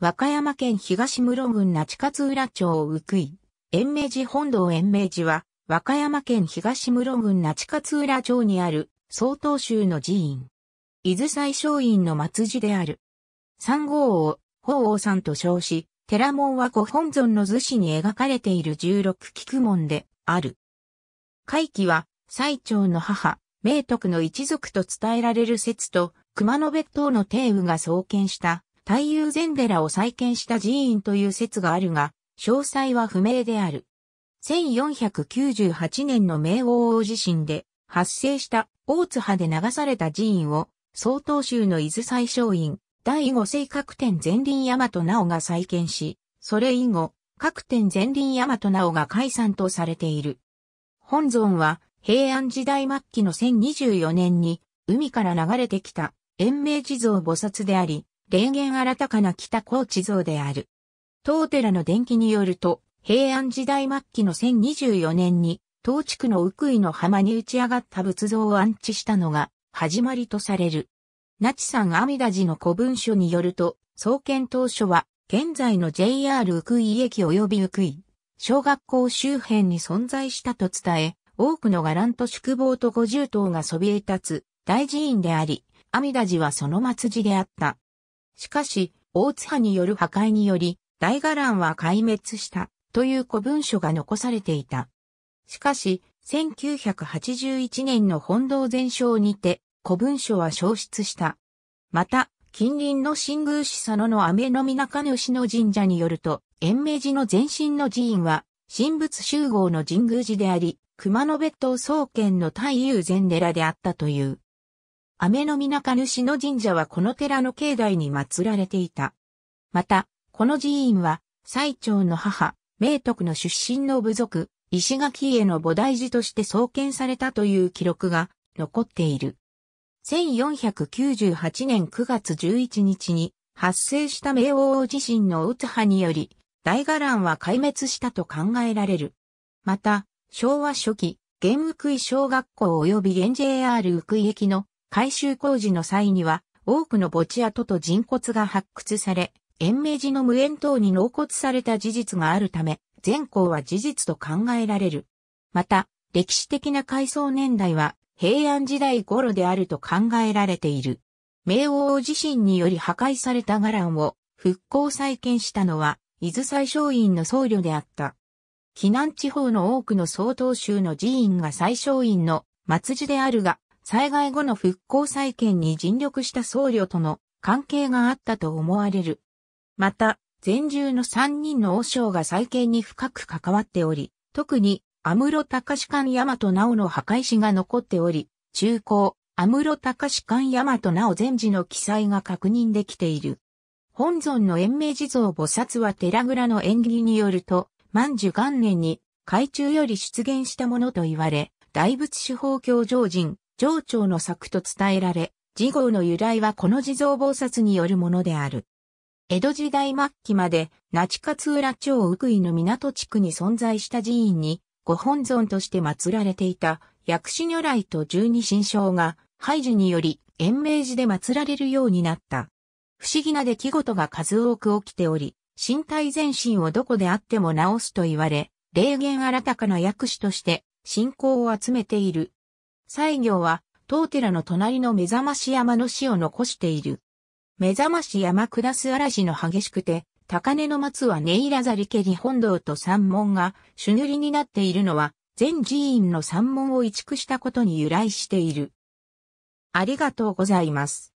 和歌山県東室郡那智勝浦町宇久井。延命寺本堂延命寺は、和歌山県東室郡那智勝浦町にある、曹洞宗の寺院。伊豆最小院の末寺である。三号王、法王さんと称し、寺門はご本尊の図紙に描かれている十六菊門である。会期は、最長の母、明徳の一族と伝えられる説と、熊野別当の帝羽が創建した大遊禅寺を再建した寺院という説があるが、詳細は不明である。1498年の明王王地震で発生した大津波で流された寺院を、曹洞宗の伊豆最小院、第五世各天前林山大和直が再建し、それ以後、各天前林山大和直が解散とされている。本尊は平安時代末期の1024年に海から流れてきた延命地蔵菩薩であり、霊源新たかな北高地像である。当寺の伝記によると、平安時代末期の1024年に、当地区の浮井の浜に打ち上がった仏像を安置したのが、始まりとされる。那智山阿弥陀寺の古文書によると、創建当初は、現在の JR 浮井駅及び浮井、小学校周辺に存在したと伝え、多くの伽藍と宿坊と五十塔がそびえ立つ大寺院であり、阿弥陀寺はその末寺であった。しかし、大津波による破壊により、大伽藍は壊滅したという古文書が残されていた。しかし、1981年の本堂全焼にて、古文書は消失した。また、近隣の新宮市佐野の雨の皆中主の神社によると、延命寺の前身の寺院は、神仏集合の神宮寺であり、熊野別当総研の太友禅寺であったという。雨の皆か主の神社はこの寺の境内に祀られていた。また、この寺院は、最長の母、明徳の出身の部族、石垣家の菩提寺として創建されたという記録が残っている。1498年9月11日に発生した明王地震の打つ波により、大伽藍は壊滅したと考えられる。また、昭和初期、玄福井小学校及び玄 JR 福井駅の改修工事の際には、多くの墓地跡と人骨が発掘され、延命寺の無縁等に納骨された事実があるため、全校は事実と考えられる。また、歴史的な改装年代は平安時代頃であると考えられている。明王自身により破壊された伽藍を復興再建したのは、伊豆最小院の僧侶であった。避難地方の多くの総統州の寺院が最小院の末寺であるが、災害後の復興再建に尽力した僧侶との関係があったと思われる。また、前住の三人の和尚が再建に深く関わっており、特に、安室隆史館大和直の墓石が残っており、中高、安室隆史館大和直禅寺の記載が確認できている。本尊の延命地蔵菩薩は寺倉の縁起によると、万寿元年に海中より出現したものと言われ、大仏司法教上人、上長の作と伝えられ、次号の由来はこの地蔵菩薩によるものである。江戸時代末期まで、那智勝浦町福井の港地区に存在した寺院に、ご本尊として祀られていた薬師如来と十二神将が、廃寺により延命寺で祀られるようになった。不思議な出来事が数多く起きており、身体全身をどこであっても治すと言われ、霊言新たかな薬師として信仰を集めている西行は、東寺の隣の目覚まし山の死を残している。目覚まし山下す嵐の激しくて、高根の松はネイラザリ家に本堂と山門が朱塗りになっているのは、全寺院の山門を移築したことに由来している。ありがとうございます。